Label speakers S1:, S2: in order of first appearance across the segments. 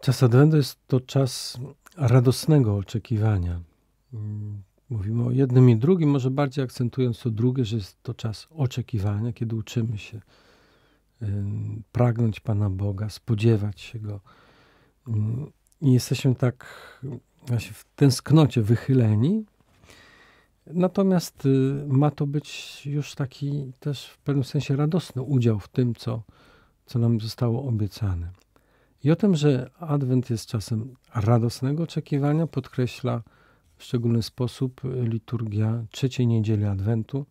S1: Czas Adwentu jest to czas radosnego oczekiwania. Mówimy o jednym i drugim, może bardziej akcentując to drugie, że jest to czas oczekiwania, kiedy uczymy się pragnąć Pana Boga, spodziewać się Go. Mm, I jesteśmy tak właśnie w tęsknocie wychyleni. Natomiast y, ma to być już taki też w pewnym sensie radosny udział w tym, co, co nam zostało obiecane. I o tym, że Adwent jest czasem radosnego oczekiwania, podkreśla w szczególny sposób liturgia trzeciej niedzieli Adwentu,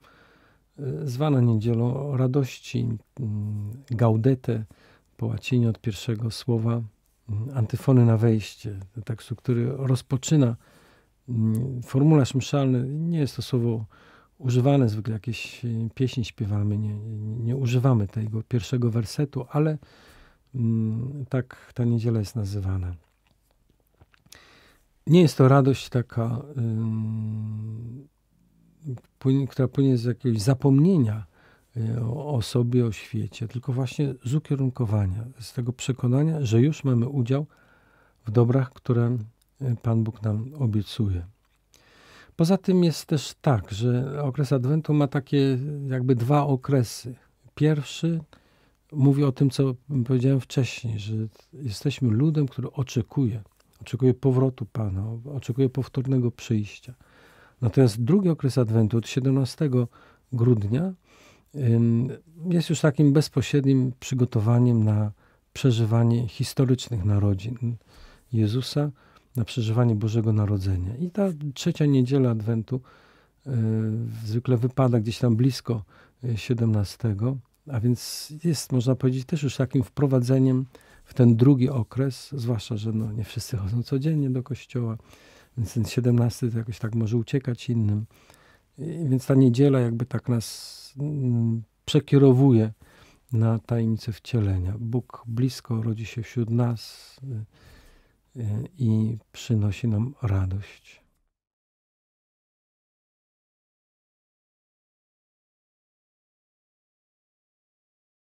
S1: e, zwana niedzielą radości, gaudete po łacinie od pierwszego słowa, antyfony na wejście, tekstu, który rozpoczyna formularz mszalny. Nie jest to słowo używane, zwykle jakieś e, pieśni śpiewamy, nie, nie używamy tego pierwszego wersetu, ale Mm, tak ta niedziela jest nazywana. Nie jest to radość taka, która płynie z jakiegoś zapomnienia y, o, sobie, o świecie, tylko właśnie z ukierunkowania, z tego przekonania, że już mamy udział w dobrach, które y, Pan Bóg nam obiecuje. Poza tym jest też tak, że okres Adwentu ma takie jakby dwa okresy. Pierwszy mówię o tym, co powiedziałem wcześniej, że jesteśmy ludem, który oczekuje. Oczekuje powrotu Pana, oczekuje powtórnego przyjścia. Natomiast drugi okres Adwentu, od 17 grudnia, jest już takim bezpośrednim przygotowaniem na przeżywanie historycznych narodzin Jezusa, na przeżywanie Bożego Narodzenia. I ta trzecia niedziela Adwentu y, zwykle wypada gdzieś tam blisko 17 y, a więc jest, można powiedzieć, też już takim wprowadzeniem w ten drugi okres, zwłaszcza, że no, nie wszyscy chodzą codziennie do kościoła, więc ten 17 to jakoś tak może uciekać innym. I więc ta niedziela jakby tak nas mm, przekierowuje na tajemnicę wcielenia. Bóg blisko rodzi się wśród nas y, y, i przynosi nam radość.